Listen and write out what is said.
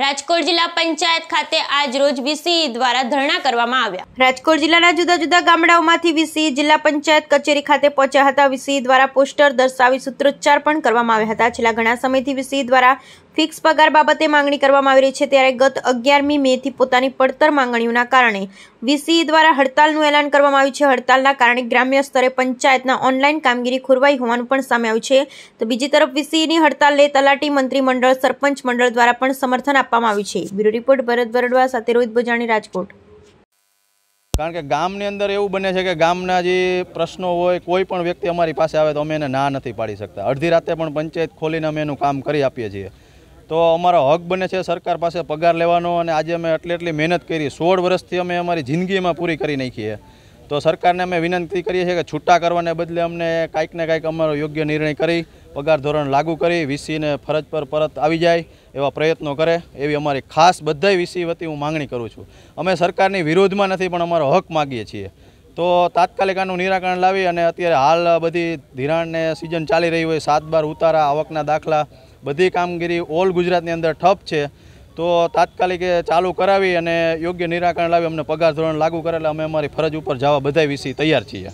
રાજકોટ જિલ્લા પંચાયત ખાતે આજ રોજ વીસીઈ દ્વારા ધરણા કરવામાં આવ્યા રાજકોટ જિલ્લાના જુદા જુદા ગામડાઓમાંથી વીસીઈ જિલ્લા પંચાયત કચેરી ખાતે પહોંચ્યા હતા વીસીઈ દ્વારા પોસ્ટર દર્શાવી સૂત્રોચ્ચાર પણ કરવામાં આવ્યા હતા છેલ્લા ઘણા સમયથી વીસીઈ દ્વારા ફિક્સ પગાર બાબતે માંગણી કરવામાં આવી રહી છે ત્યારે ગત અગિયારમી મેથી પોતાની પડતર માંગણીઓના કારણે વીસીઈ દ્વારા હડતાલનું એલાન કરવામાં આવ્યું છે હડતાલના કારણે ગ્રામ્ય સ્તરે પંચાયતના ઓનલાઈન કામગીરી ખોરવાઈ હોવાનું પણ સામે આવ્યું છે તો બીજી તરફ વીસીઈની લે તલાટી મંત્રી મંડળ સરપંચ મંડળ દ્વારા પણ સમર્થન આપવામાં આવ્યું છે બ્યુરો રિપોર્ટ ભરત બરડવા સાથે રોહિત બજાણી રાજકોટ કારણ કે ગામની અંદર એવું બને છે કે ગામના જે પ્રશ્નો હોય કોઈ પણ વ્યક્તિ અમારી પાસે આવે તો અમે એને ના નથી પાડી શકતા અડધી રાતે પણ પંચાયત ખોલીને અમે એનું કામ કરી આપીએ છીએ તો અમારો હક બને છે સરકાર પાસે પગાર લેવાનો અને આજે અમે એટલી એટલી મહેનત કરી સોળ વર્ષથી અમે અમારી જિંદગીમાં પૂરી કરી નાખીએ તો સરકારને અમે વિનંતી કરીએ છીએ કે છૂટા કરવાને બદલે અમને કાંઈક ને કાંઈક અમારો યોગ્ય નિર્ણય કરી પગાર ધોરણ લાગુ કરી વીસીને ફરજ પર પરત આવી જાય એવા પ્રયત્નો કરે એવી અમારી ખાસ બધાય વીસી વતી હું માગણી કરું છું અમે સરકારની વિરોધમાં નથી પણ અમારો હક માગીએ છીએ તો તાત્કાલિક આનું નિરાકરણ લાવી અને અત્યારે હાલ બધી ધિરાણને સિઝન ચાલી રહી હોય સાત બાર ઉતારા આવકના દાખલા બધી કામગીરી ઓલ ગુજરાતની અંદર ઠપ છે તો તાત્કાલિક ચાલુ કરાવી અને યોગ્ય નિરાકરણ લાવી અમને પગાર ધોરણ લાગુ કરેલા અમે અમારી ફરજ ઉપર જવા બધા વિશે તૈયાર છીએ